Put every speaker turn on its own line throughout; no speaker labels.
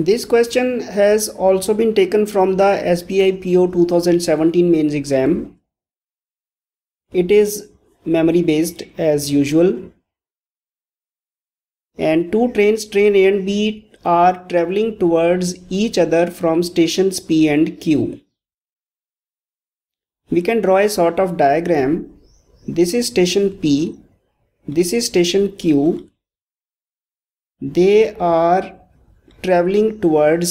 This question has also been taken from the SBI PO 2017 mains exam. It is memory based as usual. And two trains, train A and B, are traveling towards each other from stations P and Q. We can draw a sort of diagram. This is station P, this is station Q. They are traveling towards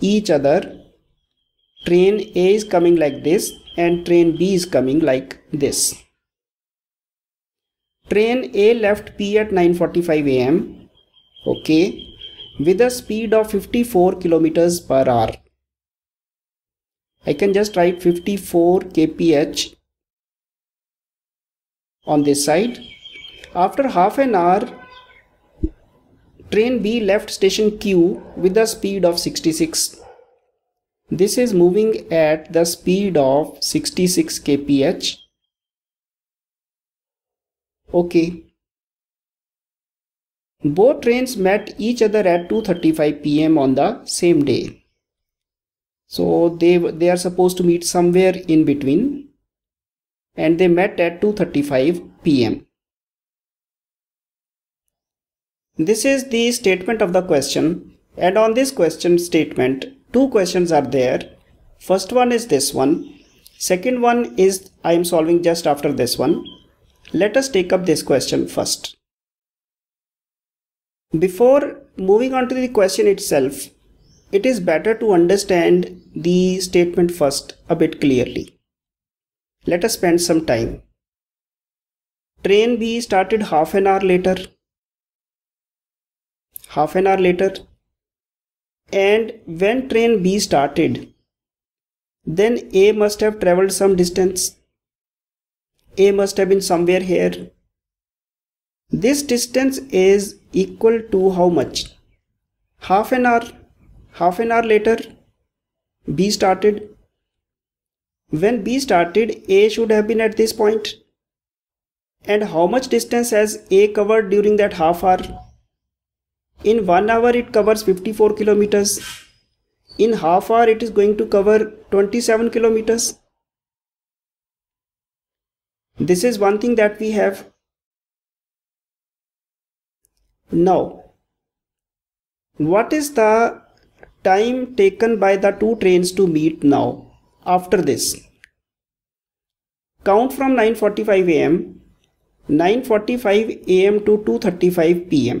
each other train A is coming like this and train B is coming like this. Train A left P at 9.45 am okay with a speed of 54 kilometers per hour. I can just write 54 kph on this side. After half an hour Train B left station Q with a speed of 66. This is moving at the speed of 66 kph. Okay. Both trains met each other at 2.35 pm on the same day. So they, they are supposed to meet somewhere in between and they met at 2.35 pm. This is the statement of the question and on this question statement, two questions are there. First one is this one. Second one is I am solving just after this one. Let us take up this question first. Before moving on to the question itself, it is better to understand the statement first a bit clearly. Let us spend some time. Train B started half an hour later half an hour later and when train B started then A must have traveled some distance A must have been somewhere here this distance is equal to how much half an hour half an hour later B started when B started A should have been at this point and how much distance has A covered during that half hour in 1 hour it covers 54 kilometers in half hour it is going to cover 27 kilometers this is one thing that we have now what is the time taken by the two trains to meet now after this count from 9:45 am 9:45 am to 2:35 pm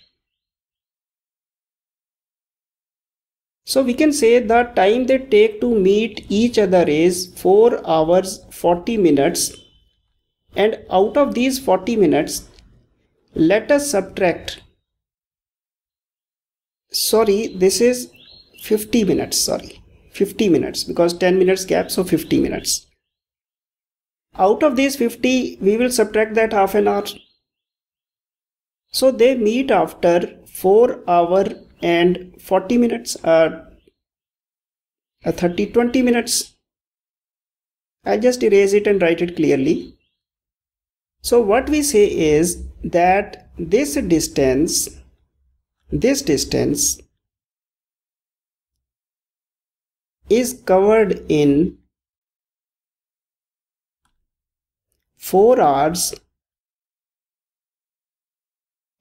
So we can say the time they take to meet each other is 4 hours 40 minutes and out of these 40 minutes let us subtract sorry this is 50 minutes sorry 50 minutes because 10 minutes gap so 50 minutes out of these 50 we will subtract that half an hour so they meet after 4 hour and 40 minutes or uh, uh, 30 20 minutes i just erase it and write it clearly so what we say is that this distance this distance is covered in 4 hours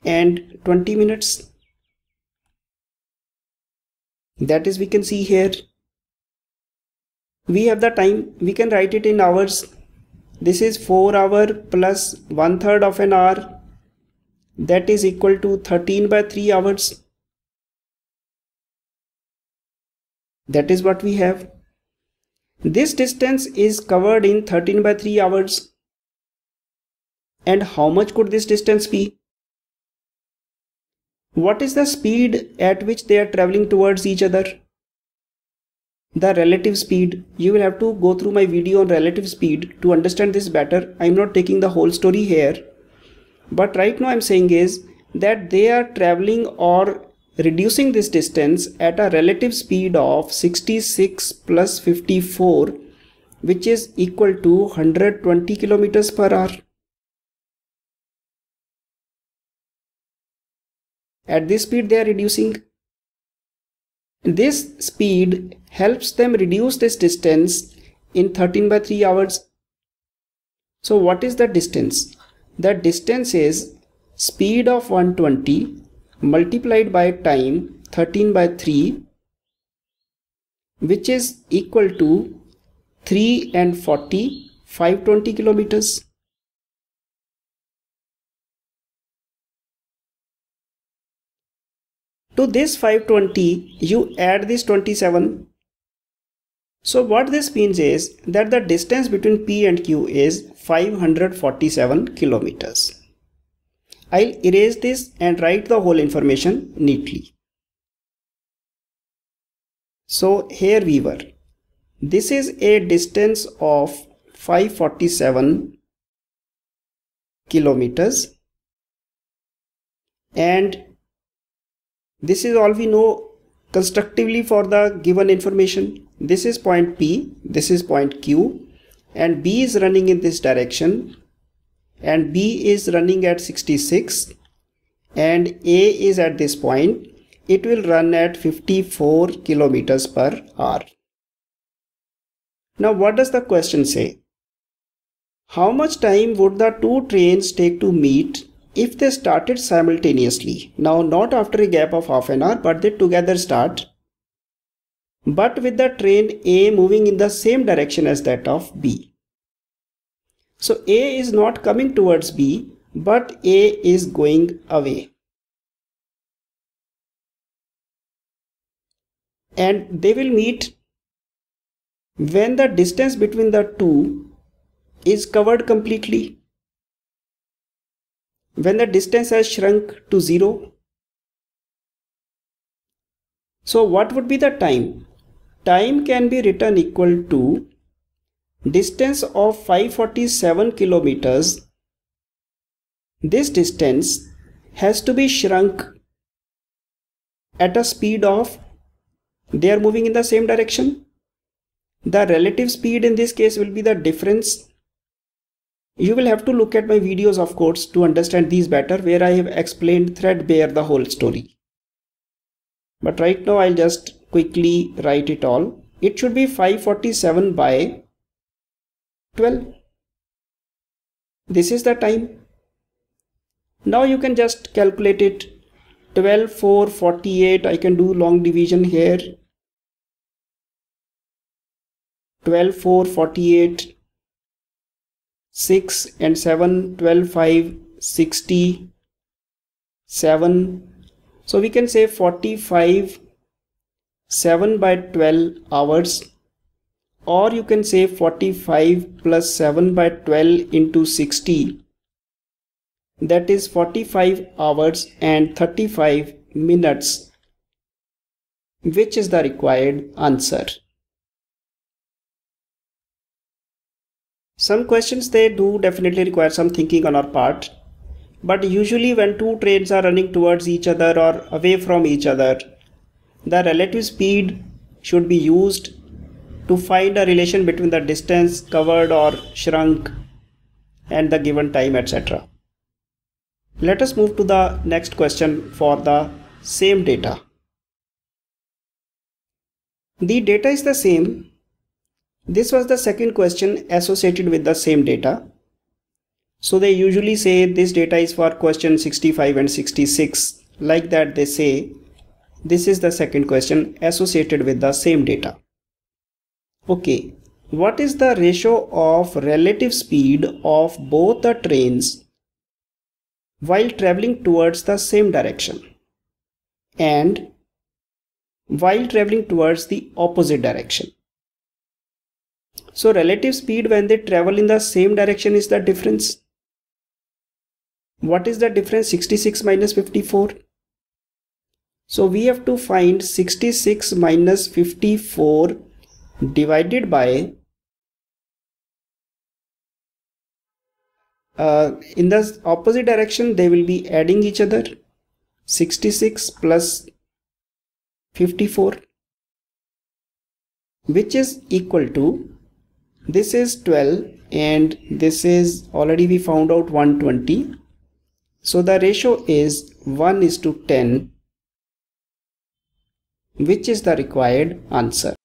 and 20 minutes that is we can see here we have the time we can write it in hours this is 4 hour plus one third of an hour that is equal to 13 by 3 hours that is what we have this distance is covered in 13 by 3 hours and how much could this distance be what is the speed at which they are traveling towards each other? The relative speed. You will have to go through my video on relative speed to understand this better. I'm not taking the whole story here. But right now I'm saying is that they are traveling or reducing this distance at a relative speed of 66 plus 54 which is equal to 120 kilometers per hour. At this speed they are reducing. This speed helps them reduce this distance in 13 by 3 hours. So what is the distance? The distance is speed of 120 multiplied by time 13 by 3 which is equal to 3 and 40 520 kilometers. to this 520 you add this 27 so what this means is that the distance between P and Q is 547 kilometers. I'll erase this and write the whole information neatly. So here we were. This is a distance of 547 kilometers and this is all we know constructively for the given information. This is point P, this is point Q and B is running in this direction and B is running at 66 and A is at this point. It will run at 54 kilometers per hour. Now what does the question say? How much time would the two trains take to meet if they started simultaneously. Now not after a gap of half an hour but they together start. But with the train A moving in the same direction as that of B. So A is not coming towards B but A is going away. And they will meet when the distance between the two is covered completely when the distance has shrunk to 0. So what would be the time? Time can be written equal to distance of 547 kilometers. This distance has to be shrunk at a speed of they are moving in the same direction. The relative speed in this case will be the difference you will have to look at my videos of course to understand these better where I have explained threadbare the whole story. But right now I'll just quickly write it all. It should be 547 by 12. This is the time. Now you can just calculate it 12, 4, 48. I can do long division here. 12, 4, 48. 6 and 7 12 5 60 7 so we can say 45 7 by 12 hours or you can say 45 plus 7 by 12 into 60 that is 45 hours and 35 minutes which is the required answer Some questions they do definitely require some thinking on our part, but usually when two trains are running towards each other or away from each other, the relative speed should be used to find a relation between the distance covered or shrunk and the given time etc. Let us move to the next question for the same data. The data is the same this was the second question associated with the same data. So they usually say this data is for question 65 and 66. Like that they say this is the second question associated with the same data. Okay, what is the ratio of relative speed of both the trains while traveling towards the same direction and while traveling towards the opposite direction? So relative speed when they travel in the same direction is the difference. What is the difference 66 minus 54? So we have to find 66 minus 54 divided by uh, in the opposite direction they will be adding each other 66 plus 54 which is equal to this is 12 and this is already we found out 120 so the ratio is 1 is to 10 which is the required answer